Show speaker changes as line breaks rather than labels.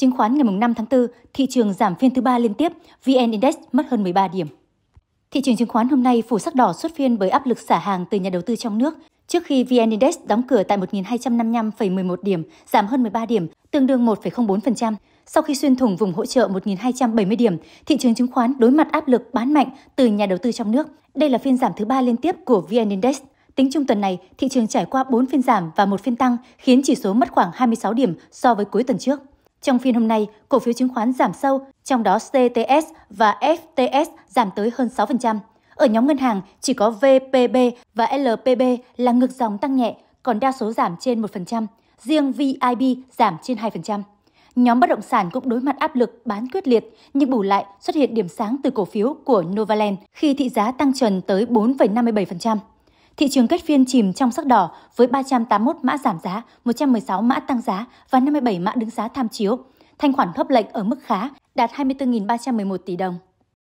Chứng khoán ngày 5 tháng 4, thị trường giảm phiên thứ ba liên tiếp, VN Index mất hơn 13 điểm. Thị trường chứng khoán hôm nay phủ sắc đỏ xuất phiên bởi áp lực xả hàng từ nhà đầu tư trong nước trước khi VN Index đóng cửa tại 1.255,11 điểm, giảm hơn 13 điểm, tương đương 1,04%. Sau khi xuyên thủng vùng hỗ trợ 1.270 điểm, thị trường chứng khoán đối mặt áp lực bán mạnh từ nhà đầu tư trong nước. Đây là phiên giảm thứ ba liên tiếp của VN Index. Tính chung tuần này, thị trường trải qua 4 phiên giảm và một phiên tăng, khiến chỉ số mất khoảng 26 điểm so với cuối tuần trước. Trong phiên hôm nay, cổ phiếu chứng khoán giảm sâu, trong đó CTS và FTS giảm tới hơn 6%. Ở nhóm ngân hàng, chỉ có VPB và LPB là ngược dòng tăng nhẹ, còn đa số giảm trên 1%, riêng VIB giảm trên 2%. Nhóm bất động sản cũng đối mặt áp lực bán quyết liệt, nhưng bù lại xuất hiện điểm sáng từ cổ phiếu của Novaland khi thị giá tăng trần tới 4,57%. Thị trường kết phiên chìm trong sắc đỏ với 381 mã giảm giá, 116 mã tăng giá và 57 mã đứng giá tham chiếu. Thanh khoản khớp lệnh ở mức khá, đạt 24.311 tỷ đồng.